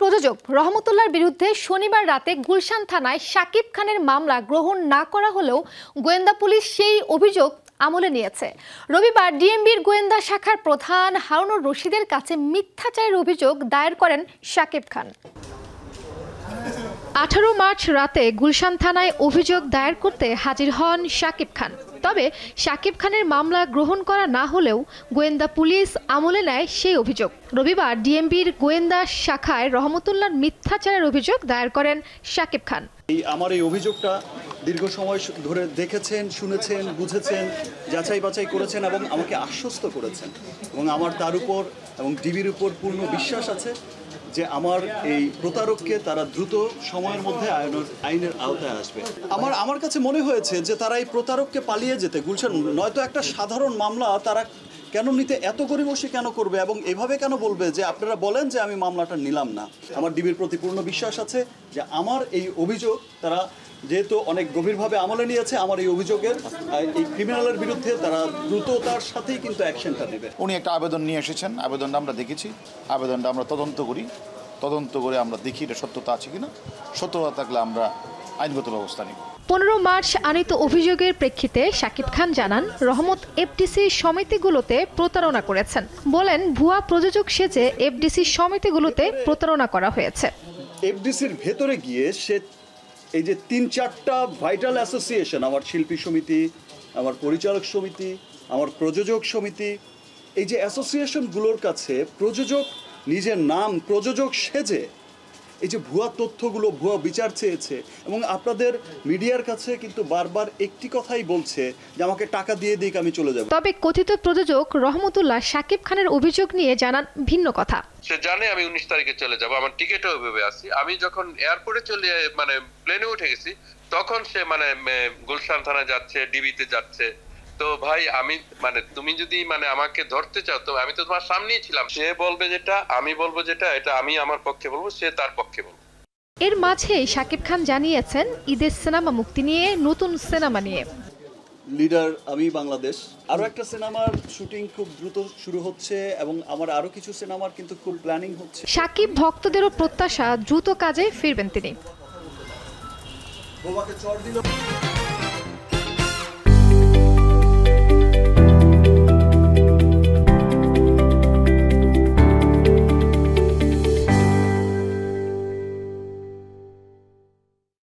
প্রযোজক রহমতুল্লার বিরুদ্ধে শনিবার রাতে গুলশান থানায় সাকিব খানের মামলা গ্রহণ না করা হলেও গোয়েন্দা পুলিশ সেই অভিযোগ আমলে নিয়েছে রবিবার ডিএমবির গোয়েন্দা শাখার প্রধান হারুনুর রশিদের কাছে মিথ্যাচারের অভিযোগ দায়ের করেন সাকিব খান আঠারো মার্চ রাতে গুলশান থানায় অভিযোগ দায়ের করতে হাজির হন সাকিব খান তবে শাকিব খানের মামলা গ্রহণ করা না হলেও গোয়েন্দা পুলিশ আমলে নেয় সেই অভিযোগ রবিবার ডিএমবির গোয়েন্দা শাখায় রহমতুল্লার মিথ্যাচারের অভিযোগ দায়ের করেন শাকিব খান এই আমার এই অভিযোগটা দীর্ঘ সময় ধরে দেখেছেন শুনেছেন বুঝেছেন যাচাই বাছাই করেছেন এবং আমাকে আশ্বস্ত করেছেন এবং আমার তার উপর এবং ডিবির উপর পূর্ণ বিশ্বাস আছে যে আমার এই প্রতারককে তারা দ্রুত সময়ের মধ্যে আইনের আওতায় আসবে আমার আমার কাছে মনে হয়েছে যে তারা এই প্রতারককে পালিয়ে যেতে গুলশান নয়তো একটা সাধারণ মামলা তারা কেন নিতে এত সে কেন করবে এবং এভাবে কেন বলবে যে আপনারা বলেন যে আমি মামলাটা নিলাম না আমার ডিবির প্রতি পূর্ণ বিশ্বাস আছে যে আমার এই অভিযোগ তারা যেহেতু অনেক গভীরভাবে আমলে নিয়েছে আমার এই অভিযোগের এই ক্রিমিনালের বিরুদ্ধে তারা দ্রুততার সাথেই কিন্তু অ্যাকশনটা নেবে উনি একটা আবেদন নিয়ে এসেছেন আবেদনটা আমরা দেখেছি আবেদনটা আমরা তদন্ত করি তদন্ত করে আমরা দেখি এটা সত্যতা আছে কিনা সত্যতা থাকলে আমরা আইনগত ব্যবস্থা নেব পনেরো মার্চ আনিত অভিযোগের প্রেক্ষিতে সাকিব খান জানান রহমত এফডিসি সমিতিগুলোতে প্রতারণা করেছেন বলেন ভুয়া প্রযোজক সেজে এফডিসি সমিতিগুলোতে প্রতারণা করা হয়েছে এফডিসির ভেতরে গিয়ে সে এই যে তিন চারটা ভাইটাল অ্যাসোসিয়েশন আমার শিল্পী সমিতি আমার পরিচালক সমিতি আমার প্রযোজক সমিতি এই যে অ্যাসোসিয়েশনগুলোর কাছে প্রযোজক নিজের নাম প্রযোজক সেজে এই যে ভুয়া তথ্যগুলো ভুয়া বিচার চেয়েছে এবং আপনাদের মিডিয়ার কাছে কিন্তু বারবার একটি কথাই বলছে যে আমাকে টাকা দিয়ে দিক আমি চলে যাব তবে কথিত প্রযোজক রহমতুল্লাহ সাকিব খানের অভিযোগ নিয়ে জানান ভিন্ন কথা সে জানে আমি উনিশ তারিখে চলে যাব আমার টিকিটও ভেবে আসি আমি যখন এয়ারপোর্টে চলে মানে প্লেনে উঠে গেছি তখন সে মানে গুলশান থানা যাচ্ছে ডিবিতে যাচ্ছে তো ভাই আমি মানে তুমি যদি মানে আমাকে ধরতে চাও তো আমি তো তোমার সামনেই ছিলাম সে বলবে যেটা আমি বলবো যেটা এটা আমি আমার পক্ষে বলবো সে তার পক্ষে বলবো এর মাঝে শাকিব খান জানিয়েছেন ঈদের সিনেমা মুক্তি নিয়ে নতুন সিনেমা নিয়ে লিডার আমি বাংলাদেশ আরও একটা সিনেমার শুটিং খুব দ্রুত শুরু হচ্ছে এবং আমার আরও কিছু সিনেমার কিন্তু খুব প্ল্যানিং হচ্ছে সাকিব ভক্তদেরও প্রত্যাশা দ্রুত কাজে ফিরবেন তিনি